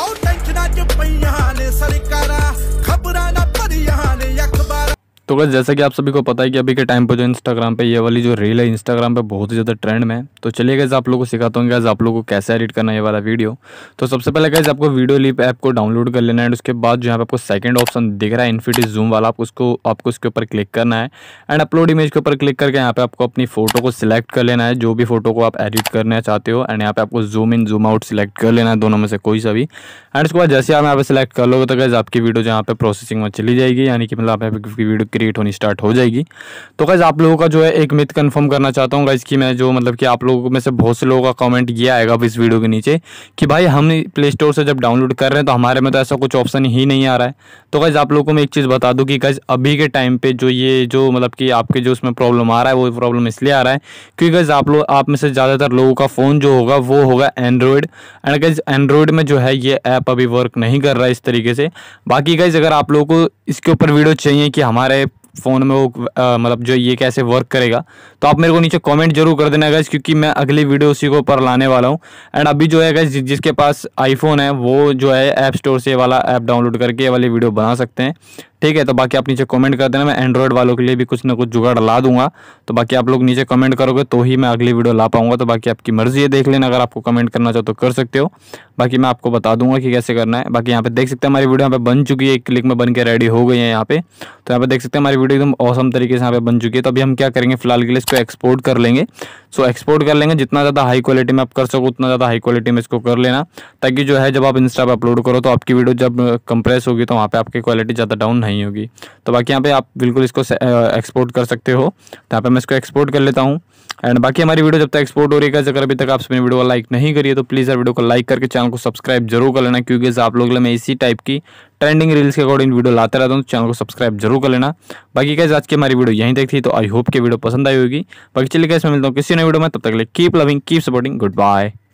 ਆਉ ਟੈਨਸ਼ਨਾਂ ਚ ਪਈਆਂ ਨੇ ਸਰਕਾਰਾਂ तो गैस जैसा कि आप सभी को पता है कि अभी के टाइम पर जो इंस्टाग्राम पे ये वाली जो रील है इंस्टाग्राम पे बहुत ही ज़्यादा ट्रेंड में है तो चलिए गैस आप लोगों को सिखाता हूँ गैस आप लोगों को कैसे एडिट करना है ये वाला वीडियो तो सबसे पहले गैस आपको वीडियो लिप ऐप को डाउनलोड कर लेना है एंड उसके बाद जो यहाँ पर आपको सेकेंड ऑप्शन दिख रहा है इन्फिटी जूम वाला आप उसको आपको उसके ऊपर क्लिक करना है एंड अपलोड इमेज के ऊपर क्लिक करके यहाँ पे आपको अपनी फोटो को सिलेक्ट कर लेना है जो भी फोटो को आप एडिट करना चाहते हो एंड यहाँ पर आपको zoom in zoom out select कर लेना है दोनों में से कोई सा भी एंड उसके बाद जैसे आप यहाँ पर सिलेक्ट कर लोगे तो गैस आपकी वीडियो जो यहाँ पे प्रोसेसिंग में चली जाएगी यानी कि मतलब आप वीडियो क्रिएट होनी स्टार्ट हो जाएगी तो गाइज़ आप लोगों का जो है एक मिथ कंफर्म करना चाहता हूँ गाइज़ कि मैं जो मतलब कि आप लोगों में से बहुत से लोगों का कमेंट ये आएगा इस वीडियो के नीचे कि भाई हम प्ले स्टोर से जब डाउनलोड कर रहे हैं तो हमारे में तो ऐसा कुछ ऑप्शन ही नहीं आ रहा है तो गाइज़ आप लोगों को मैं एक चीज़ बता दूँ कि गाइज़ अभी के टाइम पर जो ये जो मतलब कि आपके जो उसमें प्रॉब्लम आ रहा है वो प्रॉब्लम इसलिए आ रहा है क्योंकि गाइज़ आप लोग आप में से ज़्यादातर लोगों का फ़ोन जो होगा वो होगा एंड्रॉयड एंड गाइज एंड्रॉयड में जो है ये ऐप अभी वर्क नहीं कर रहा है इस तरीके से बाकी गाइज अगर आप लोगों को इसके ऊपर वीडियो चाहिए कि हमारे फ़ोन में वो मतलब जो ये कैसे वर्क करेगा तो आप मेरे को नीचे कमेंट जरूर कर देना गैस क्योंकि मैं अगली वीडियो उसी को ऊपर लाने वाला हूँ एंड अभी जो है गैस जि जिसके पास आईफोन है वो जो है ऐप स्टोर से वाला ऐप डाउनलोड करके ये वाली वीडियो बना सकते हैं ठीक है तो बाकी आप नीचे कमेंट कर देना मैं एंड्रॉयड वालों के लिए भी कुछ ना कुछ जुगाड़ ला दूंगा तो बाकी आप लोग नीचे कमेंट करोगे तो ही मैं अगली वीडियो ला पाऊंगा तो बाकी आपकी मर्जी है देख लेना अगर आपको कमेंट करना चाहो तो कर सकते हो बाकी मैं आपको बता दूंगा कि कैसे करना है बाकी यहाँ पे देख सकते हैं हमारी वीडियो यहाँ पे बन चुकी है एक क्लिक में बन के रेडी हो गई है यहाँ पे तो यहाँ पे देख सकते हैं हमारी वीडियो एकदम औसम तरीके से यहाँ पे बन चुकी है तो अभी हम क्या करेंगे फिलहाल के लिए इसको एक्सपोर्ट कर लेंगे सो एक्सपोर्ट कर लेंगे जितना ज़्यादा हाई क्वालिटी में आप कर सको उतना ज़्यादा हाई क्वालिटी में इसको कर लेना ताकि जो है जब आप इंस्टा पर अपलोड करो तो आपकी वीडियो जब कंप्रेस होगी तो वहाँ पर आपकी क्वालिटी ज़्यादा डाउन नहीं होगी तो बाकी यहाँ पे आप बिल्कुल इसको एक्सपोर्ट कर सकते हो तो यहाँ पे मैं इसको एक्सपोर्ट कर लेता हूँ एंड बाकी हमारी वीडियो जब तक एक्सपोर्ट हो रही है अगर अभी तक आप अपनी वीडियो को लाइक नहीं करिए तो प्लीज़ यार वीडियो को लाइक करके चैनल को सब्सक्राइब जरूर कर लेना क्योंकि आप लोग मैं इसी टाइप की ट्रेंडिंग रील्स के अकॉर्डिंग वीडियो लाते रहता हूँ तो चैनल को सब्सक्राइब जरूर कर लेना बाकी कैसे आज की हमारी वीडियो यहीं तक थी तो आई होप कि वीडियो पसंद आई होगी बाकी चलिए कैसे मिलता हूँ किसी नई वीडियो में तब तक लिए keep loving keep supporting good bye